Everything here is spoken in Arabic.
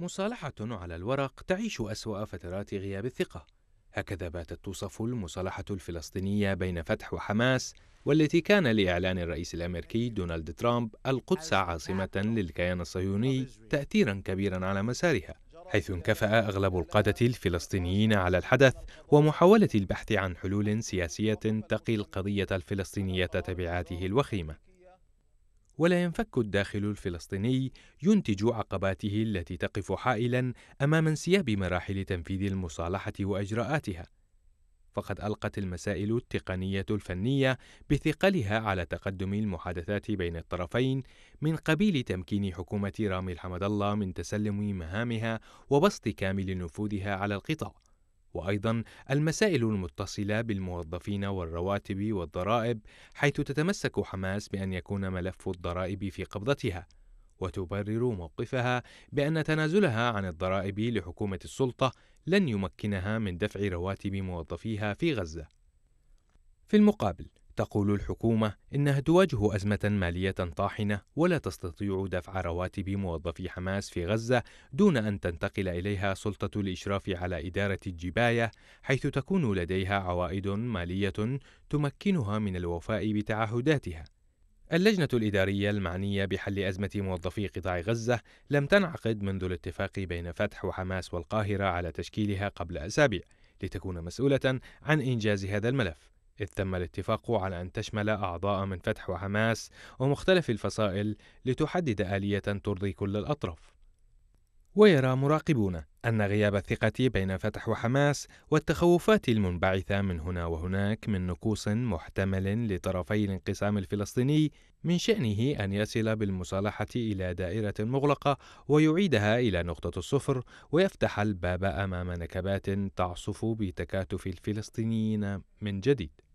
مصالحة على الورق تعيش أسوأ فترات غياب الثقة هكذا باتت توصف المصالحة الفلسطينية بين فتح وحماس والتي كان لإعلان الرئيس الأمريكي دونالد ترامب القدس عاصمة للكيان الصهيوني تأثيرا كبيرا على مسارها حيث انكفأ أغلب القادة الفلسطينيين على الحدث ومحاولة البحث عن حلول سياسية تقي القضية الفلسطينية تبعاته الوخيمة ولا ينفك الداخل الفلسطيني ينتج عقباته التي تقف حائلا امام انسياب مراحل تنفيذ المصالحه واجراءاتها فقد القت المسائل التقنيه الفنيه بثقلها على تقدم المحادثات بين الطرفين من قبيل تمكين حكومه رامي الحمد الله من تسلم مهامها وبسط كامل نفوذها على القطاع وأيضا المسائل المتصلة بالموظفين والرواتب والضرائب حيث تتمسك حماس بأن يكون ملف الضرائب في قبضتها وتبرر موقفها بأن تنازلها عن الضرائب لحكومة السلطة لن يمكنها من دفع رواتب موظفيها في غزة. في المقابل، تقول الحكومة إنها تواجه أزمة مالية طاحنة ولا تستطيع دفع رواتب موظفي حماس في غزة دون أن تنتقل إليها سلطة الإشراف على إدارة الجباية حيث تكون لديها عوائد مالية تمكنها من الوفاء بتعهداتها. اللجنة الإدارية المعنية بحل أزمة موظفي قطاع غزة لم تنعقد منذ الاتفاق بين فتح وحماس والقاهرة على تشكيلها قبل أسابيع لتكون مسؤولة عن إنجاز هذا الملف. إذ تم الاتفاق على أن تشمل أعضاء من فتح وحماس ومختلف الفصائل لتحدد آلية ترضي كل الأطراف. ويرى مراقبون أن غياب الثقة بين فتح وحماس والتخوفات المنبعثة من هنا وهناك من نكوص محتمل لطرفي الانقسام الفلسطيني من شأنه أن يصل بالمصالحة إلى دائرة مغلقة ويعيدها إلى نقطة الصفر ويفتح الباب أمام نكبات تعصف بتكاتف الفلسطينيين من جديد.